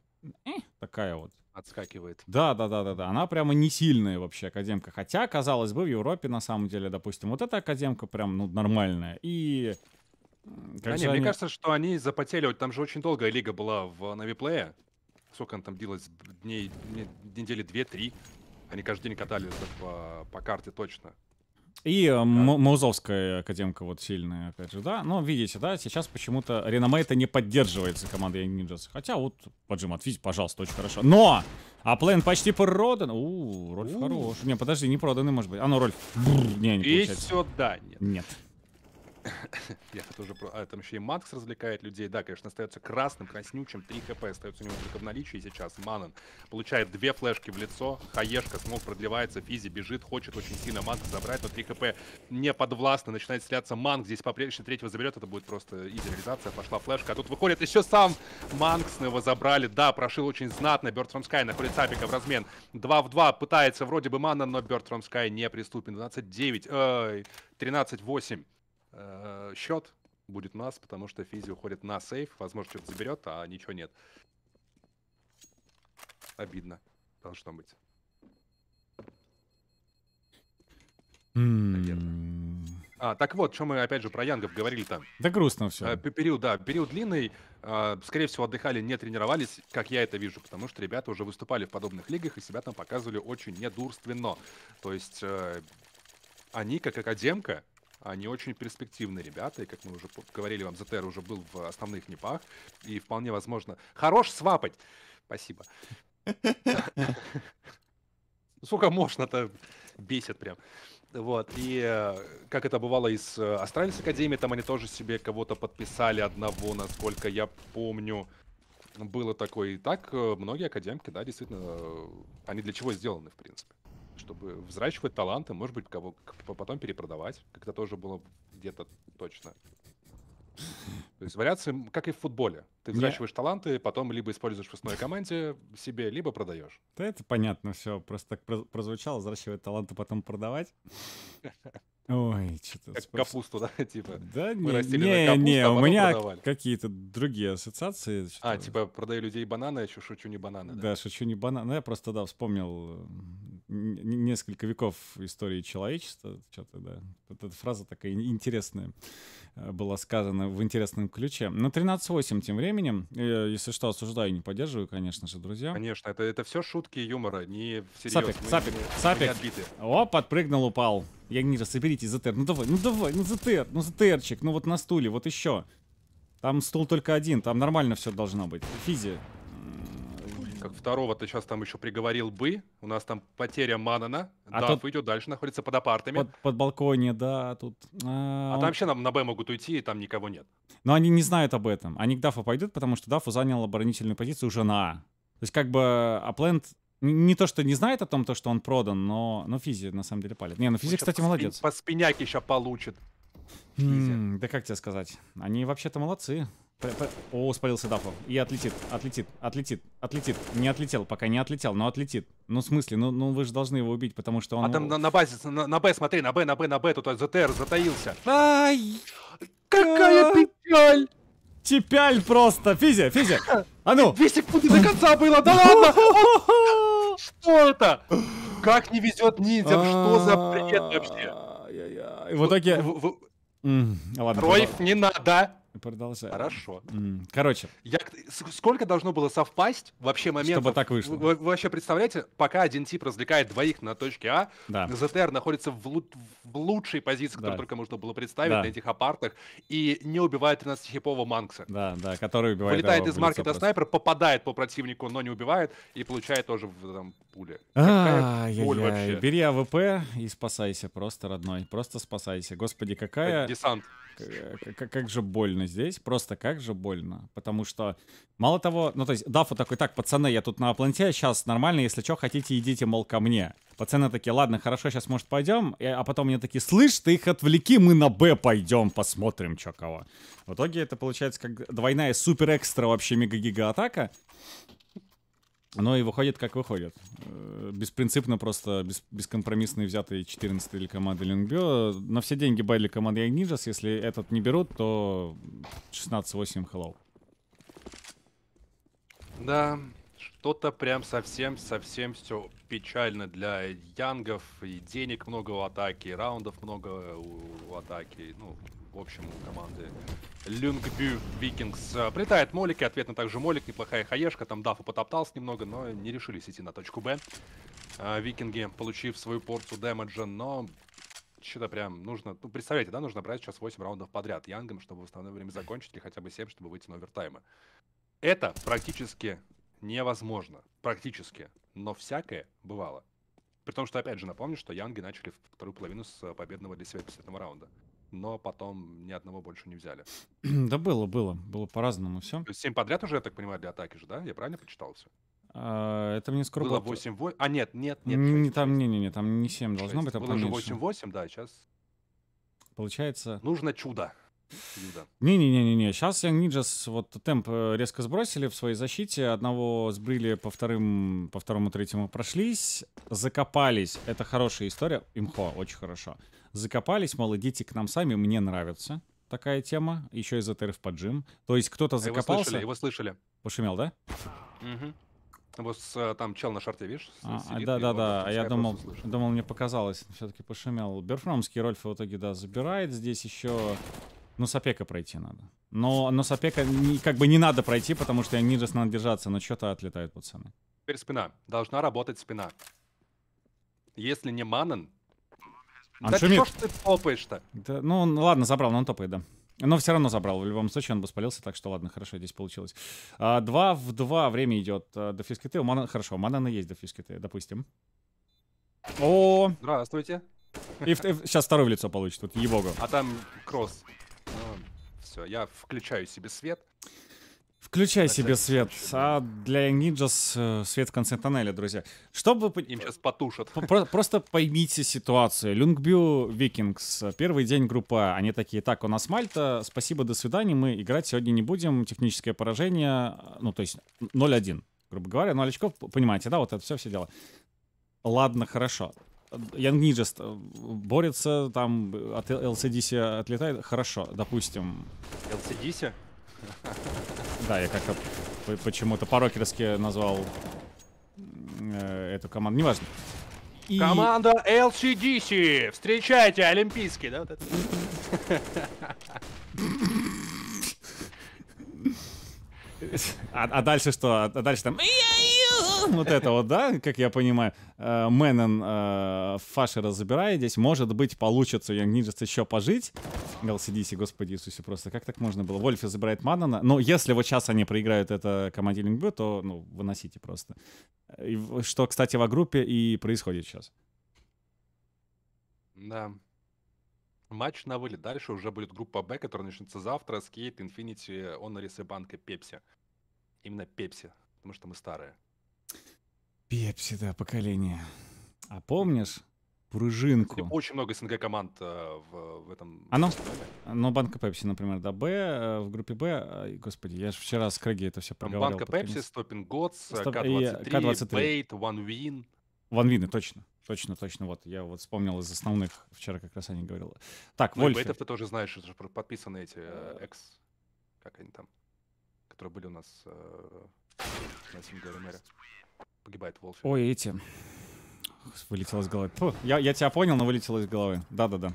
такая вот. Отскакивает. Да, да, да, да, да. Она прямо не сильная вообще академка. Хотя, казалось бы, в Европе на самом деле, допустим, вот эта академка прям ну нормальная. И как а не, они... мне кажется, что они запотели. Там же очень долгая лига была в, э, на виплее. Сколько она там длилась? Дней, недели две-три. Они каждый день катались по, по карте точно. И э, да. Маузовская академка вот сильная, опять же, да. Но видите, да, сейчас почему-то реноме это не поддерживается командой Young Ninjas. Хотя вот, поджим, отвезь, пожалуйста, очень хорошо. Но! А план почти продан. У, Рольф хорош. Не, подожди, не проданный, может быть. А ну, Рольф. Бррр, не, не И получается. сюда нет. Нет. Я тоже про... А, там еще и Макс развлекает людей. Да, конечно, остается красным, краснючим. 3 хп остается у него только в наличии сейчас. Манан получает две флешки в лицо. Хаешка смог продлевается. Физи бежит, хочет очень сильно Манк забрать, но 3 хп не подвластно. Начинает стреляться Манк. Здесь по-прежнему третьего заберет. Это будет просто идеализация. Пошла флешка. А тут выходит еще сам Манкс. Его забрали. Да, прошил очень знатно. Бёрд from Sky находит Сапика в размен. 2 в 2. Пытается вроде бы Манан, но Бёрд from Sky не приступен. 12-9. Эй, 13-8. Э, счет будет нас, потому что Физи уходит на сейф. Возможно, что-то заберет, а ничего нет. Обидно. Должно быть. Наверное. А, так вот, что мы опять же про Янгов говорили там. Да грустно все. Э, а, период, да, период длинный. А, скорее всего, отдыхали, не тренировались, как я это вижу, потому что ребята уже выступали в подобных лигах и себя там показывали очень недурственно. То есть э, они, как академка, они очень перспективные ребята, и, как мы уже говорили вам, ЗТР уже был в основных непах, и вполне возможно... Хорош свапать! Спасибо. Сколько можно-то? Бесит прям. Вот, и э, как это бывало из э, Астральной Академии, там они тоже себе кого-то подписали одного, насколько я помню. Было такое. И так э, многие академки, да, действительно, они для чего сделаны, в принципе чтобы взращивать таланты, может быть, кого потом перепродавать. Как-то тоже было где-то точно. То есть вариации, как и в футболе. Ты взращиваешь Нет. таланты, потом либо используешь в основной команде себе, либо продаешь. Да это понятно все, просто так прозвучало, взращивать таланты, потом продавать. Ой, что-то... Как спрос... капусту, да, типа? Да, не, не, капусту, не, а у меня какие-то другие ассоциации. А, типа, продаю людей бананы, я а еще шучу не бананы, да? Да, шучу не бананы. Ну, я просто, да, вспомнил несколько веков истории человечества, что-то, да. Вот эта фраза такая интересная э, была сказана в интересном ключе. Но ну, 13.8 тем временем временем. если что, осуждаю, не поддерживаю, конечно же, друзья. Конечно, это, это все шутки юмора, не всерьез. Сапик, мы, сапик, мы, сапик. Мы О, подпрыгнул, упал. Я Ягнира, соберитесь, ЗТР. Ну давай, ну давай, ну ЗТР, ну ЗТРчик, ну вот на стуле, вот еще. Там стул только один, там нормально все должно быть. Физи, как Второго ты сейчас там еще приговорил бы. У нас там потеря Манана. А да, тот... идет дальше, находится под апартами. Под, под балконе, да, тут. А, а он... там вообще нам на Б могут уйти, и там никого нет. Но они не знают об этом. Они к Дафу пойдут, потому что Дафу занял оборонительную позицию уже на А. То есть как бы Аплент не то, что не знает о том, то, что он продан, но, но Физи на самом деле палит. Не, ну Физи, кстати, молодец. По спиняке еще получит. М -м, да как тебе сказать? Они вообще-то молодцы. О, спалился дафу. И отлетит, отлетит, отлетит, отлетит. Не отлетел, пока не отлетел, но отлетит. Ну, в смысле, ну, ну вы же должны его убить, потому что он... А там на, на базе, на, на Б смотри, на Б, на Б, на Б, тут ЗТР затаился. Ай! Какая печаль! Тепяль просто! Физия, Физия! А ну! Две секунды до конца было, да ладно! Что это? Как не везет ниндзям? Что за бред вообще? В итоге... Ладно. Ройф, не надо! Продолжай. Хорошо. Короче. Я, сколько должно было совпасть вообще момент Чтобы так вышло. Вы, вы вообще представляете, пока один тип развлекает двоих на точке А, да. ЗТР находится в, лу- в лучшей позиции, которую да. только можно было представить да. на этих апартах, и не убивает 13-хипового Манкса. Да, да, который убивает Вылетает из маркета просто. снайпер, попадает по противнику, но не убивает, и получает тоже в там, пули. А, какая боль я, вообще. Бери АВП и спасайся просто, родной. Просто спасайся. Господи, какая... Десант как, как же больно здесь, просто как же больно. Потому что, мало того, ну то есть Дафу такой, так, пацаны, я тут на планете, сейчас нормально, если что, хотите, идите, мол, ко мне. Пацаны такие, ладно, хорошо, сейчас, может, пойдем. И, а потом мне такие, слышь, ты их отвлеки, мы на Б пойдем, посмотрим, чё кого. В итоге это получается как двойная супер-экстра вообще мега-гига-атака. Но и выходит, как выходит. Э, беспринципно просто, без, бескомпромиссные взятые 14 или команды Лингбё. На все деньги байли команды Ягнижас. Если этот не берут, то 16-8 hello. Да, что-то прям совсем-совсем все печально для Янгов. И денег много у атаки, и раундов много у, у атаки. Ну, в общем, команды Люнгбю Викингс. Э, прилетает Молик, и ответно также Молик. Неплохая хаешка, там Дафа потоптался немного, но не решились идти на точку Б. Э, викинги, получив свою порцию дэмэджа, но что-то прям нужно... Ну, представляете, да, нужно брать сейчас 8 раундов подряд Янгом, чтобы в основное время закончить, или хотя бы 7, чтобы выйти на овертаймы. Это практически невозможно. Практически. Но всякое бывало. При том, что, опять же, напомню, что Янги начали вторую половину с э, победного для себя 50 раунда но потом ни одного больше не взяли. да было, было. Было по-разному все. семь подряд уже, я так понимаю, для атаки же, да? Я правильно почитал все? А, это мне скоро... Было 8-8. А, нет, нет, нет. 6, не, там, не, не, не, там не 7 6. должно быть, а Было поменьше. же 8-8, да, сейчас... Получается... Нужно чудо. Ну Не-не-не-не, сейчас Young Ninjas вот темп э, резко сбросили в своей защите, одного сбрили по, вторым, по второму третьему прошлись, закопались, это хорошая история, имхо, очень хорошо. Закопались, мол, идите к нам сами, мне нравится такая тема, еще из ТРФ по То есть кто-то э, закопался... Его слышали, его слышали. Пошумел, да? Угу. Вот э, там чел на шарте, видишь? А, а да, да, да. А я думал, думал, мне показалось, все-таки пошумел. Берфромский Рольф в итоге, да, забирает. Здесь еще ну, Сапека пройти надо. Но, но Сапека не, как бы не надо пройти, потому что Ниджес надо держаться, но что-то отлетают пацаны. Теперь спина. Должна работать спина. Если не Манан... Он да шумит. что ж ты топаешь-то? Да, ну, ладно, забрал, но он топает, да. Но все равно забрал. В любом случае он бы спалился, так что ладно, хорошо, здесь получилось. А, два в два время идет а, э, до фискиты. У Манана... Хорошо, у Манана есть до фискиты, допустим. О! Здравствуйте. И, в... сейчас второй в лицо получит, вот ебогу. А там кросс все. Я включаю себе свет. Включай Значит, себе свет. Включу, а да. А для Ниджас э, свет в конце тоннеля, друзья. Чтобы... Им сейчас потушат. Про просто поймите ситуацию. Люнгбю Викингс. Первый день группа. Они такие, так, у нас Мальта. Спасибо, до свидания. Мы играть сегодня не будем. Техническое поражение. Ну, то есть 0-1, грубо говоря. 0 очков, понимаете, да? Вот это все, все дело. Ладно, хорошо. Young Ninjas э, борется, там от LCDC отлетает. Хорошо, допустим. LCDC? Да, я как-то почему-то по-рокерски назвал э, эту команду. Неважно. И... Команда LCDC! Встречайте, Олимпийский, да? Вот а, а дальше что? А, а дальше там вот это вот, да, как я понимаю, э, Мэннон э, Фашера забирает здесь. Может быть, получится у Young Ninjas еще пожить. LCDC, господи Иисусе, просто как так можно было? Вольфи забирает Маннона. Но если вот сейчас они проиграют это команде Лингбю, то, ну, выносите просто. Что, кстати, во группе и происходит сейчас. Да. Матч на вылет. Дальше уже будет группа Б, которая начнется завтра. Скейт, Инфинити, Онорис и Банка Пепси. Именно Пепси, потому что мы старые. Пепси, да, поколение. А помнишь пружинку? Кстати, очень много СНГ команд э, в, в этом... Оно? Оно Банка Пепси, например, да, Б, э, в группе Б, э, господи, я же вчера с Крыги это все проговорил. Банка Пепси, Стоппинг Годс, К-23, Бейт, One Win. One Win, точно. Точно, точно, вот. Я вот вспомнил из основных, вчера как раз о них говорил. Так, ну, Вольф. Бейтов ты тоже знаешь, это же подписаны эти э, экс, как они там, которые были у нас э, на СНГ погибает Волфи. Ой, эти. Вылетело из головы. Фу, я, я тебя понял, но вылетело из головы. Да-да-да.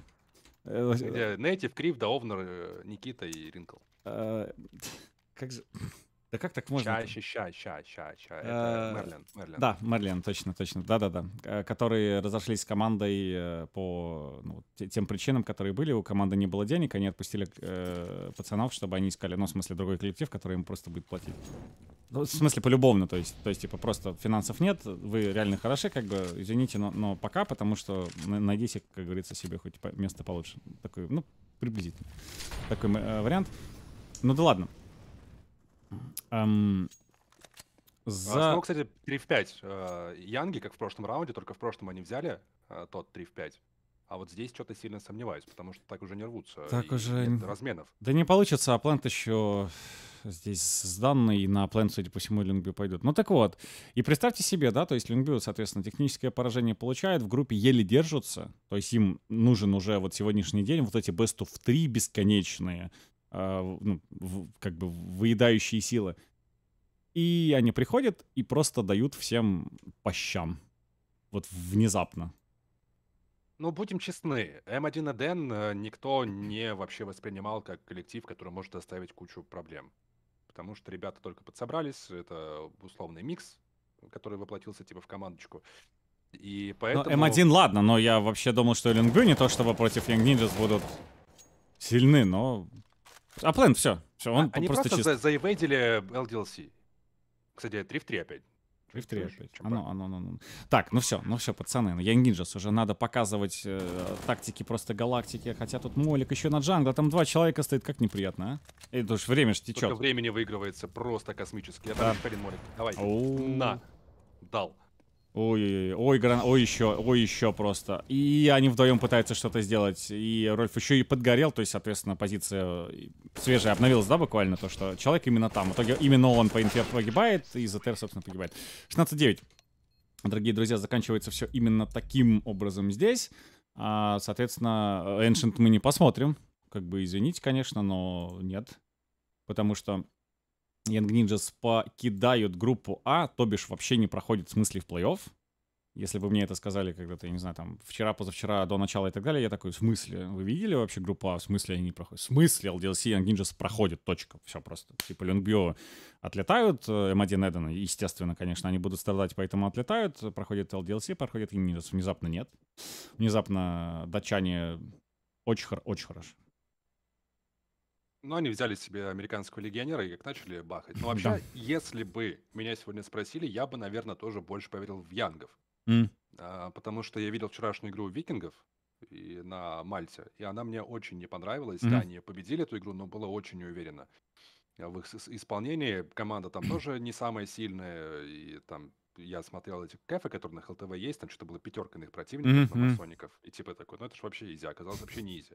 Нейтив, Крив, Даовнер, э, Никита и Ринкл. Э, как же... Да как так можно? Ча, ща, ща, ща, ща. Это э, Мерлин, Мерлин. Да, Мерлин, точно, точно. Да-да-да. Которые разошлись с командой по ну, тем причинам, которые были. У команды не было денег, они отпустили э, пацанов, чтобы они искали, ну, в смысле, другой коллектив, который им просто будет платить. Ну, в смысле, полюбовно, то есть, то есть, типа, просто финансов нет, вы реально хороши, как бы, извините, но, но пока, потому что найдите, как говорится, себе хоть место получше. Такой, ну, приблизительно. Такой э, вариант. Ну да ладно. Эм, а за... А, смог, кстати, 3 в 5 э, Янги, как в прошлом раунде, только в прошлом они взяли э, тот 3 в 5. А вот здесь что-то сильно сомневаюсь, потому что так уже не рвутся. Так уже... Нет разменов. Да не получится, а план еще здесь сданный данной на план, судя по всему, Лингби пойдет. Ну так вот, и представьте себе, да, то есть Лингби, соответственно, техническое поражение получает, в группе еле держатся, то есть им нужен уже вот сегодняшний день вот эти best of 3 бесконечные, э, ну, в, как бы выедающие силы. И они приходят и просто дают всем по щам. Вот внезапно. Ну, будем честны, М1Н э, никто не вообще воспринимал как коллектив, который может оставить кучу проблем. Потому что ребята только подсобрались, это условный микс, который воплотился типа в командочку. И ну, поэтому... Но М1 ладно, но я вообще думал, что Лингвю не то чтобы против Young Ninjas будут сильны, но... А план все, все, он а, просто Они просто чист. за заэвейдили LDLC. Кстати, 3 в 3 опять. И F3 опять. а ну, ну, ну. Так, ну все, ну все, пацаны, ну Ninjas уже надо показывать э, тактики просто галактики, хотя тут Молик еще на джангла, там два человека стоит, как неприятно, а? Это уж время ж течет. Только времени выигрывается, просто космически. Я да. там Молик, давай, О -о -о. на, дал. Ой, ой, ой, гран... ой, еще, ой, еще просто. И они вдвоем пытаются что-то сделать. И Рольф еще и подгорел, то есть, соответственно, позиция э, свежая обновилась, да, буквально, то, что человек именно там. В итоге именно он по инфе погибает, и ЗТР, собственно, погибает. 16-9. Дорогие друзья, заканчивается все именно таким образом здесь. А, соответственно, э, Ancient мы не посмотрим. Как бы извините, конечно, но нет. Потому что Young Ninjas покидают группу А, то бишь вообще не проходит в смысле в плей-офф. Если бы мне это сказали когда-то, я не знаю, там, вчера, позавчера, до начала и так далее, я такой, в смысле? Вы видели вообще группу А? В смысле они не проходят? В смысле LDLC Young Ninjas проходит, точка. Все просто. Типа Люнгбио отлетают, э, М1 Эден, естественно, конечно, они будут страдать, поэтому отлетают, проходит LDLC, проходит Young Ninjas. Внезапно нет. Внезапно датчане очень, хор- очень хорошо. Но они взяли себе американского легионера и как начали бахать. Ну вообще, да. если бы меня сегодня спросили, я бы, наверное, тоже больше поверил в Янгов. Mm. А, потому что я видел вчерашнюю игру викингов и, на Мальте, и она мне очень не понравилась. Mm. Да, они победили эту игру, но было очень неуверенно. А в их исполнении команда там тоже не самая сильная, и там я смотрел эти кэфы, которые на ХЛТВ есть, там что-то было пятерка на их противников, mm-hmm. масоников. И типа такой, ну это же вообще изи, оказалось вообще не изи.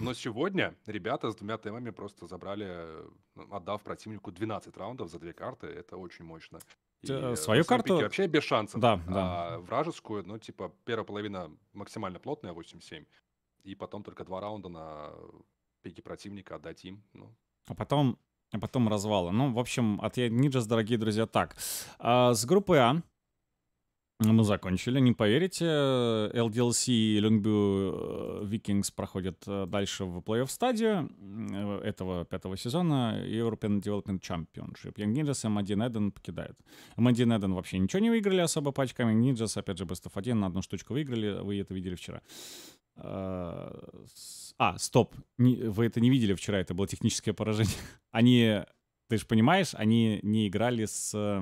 Но сегодня ребята с двумя темами просто забрали, э, отдав противнику 12 раундов за две карты, это очень мощно. И э, э, свою карту... Вообще без шансов. Да, да. А вражескую, ну типа первая половина максимально плотная, 8-7. И потом только два раунда на пике противника отдать им. Ну, а потом а потом развала. Ну, в общем, от Я Ниджас, дорогие друзья, так. А, с группы А мы закончили. Не поверите, LDLC и Lungbu Vikings э, проходят э, дальше в плей-офф стадию э, этого пятого сезона European Development Championship. Young Ninjas и M1 Eden покидают. M1 Eden вообще ничего не выиграли особо по пачками. Ninjas, опять же, Best of 1 на одну штучку выиграли. Вы это видели вчера. С а, стоп, не, вы это не видели вчера, это было техническое поражение. Они, ты же понимаешь, они не играли с э,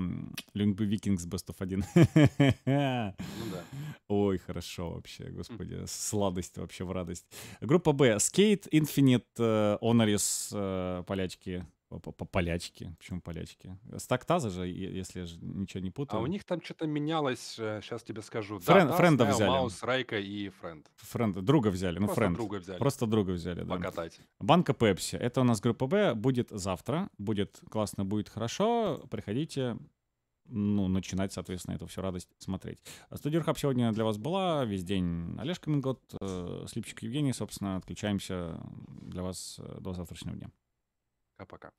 Викингс Best of 1. Ну да. Ой, хорошо вообще, господи, сладость вообще в радость. Группа Б, Skate Infinite, э, Honoris, э, полячки, по полячке Почему полячки? Стактаза же, если я же ничего не а путаю. А у них там что-то менялось, сейчас э, тебе скажу. Френ, да, френда Snail, взяли. Маус, Райка и Френд. Френда, друга взяли. Ну, Просто френд. друга взяли. Просто друга взяли, да. Покатать. Банка Пепси. Это у нас группа Б. Будет завтра. Будет классно, будет хорошо. Приходите, ну, начинать, соответственно, эту всю радость смотреть. Студия а Рухаб сегодня для вас была. Весь день Олежка Каменгот, э, Слипчик Евгений, собственно, отключаемся для вас э, до завтрашнего дня. Пока-пока.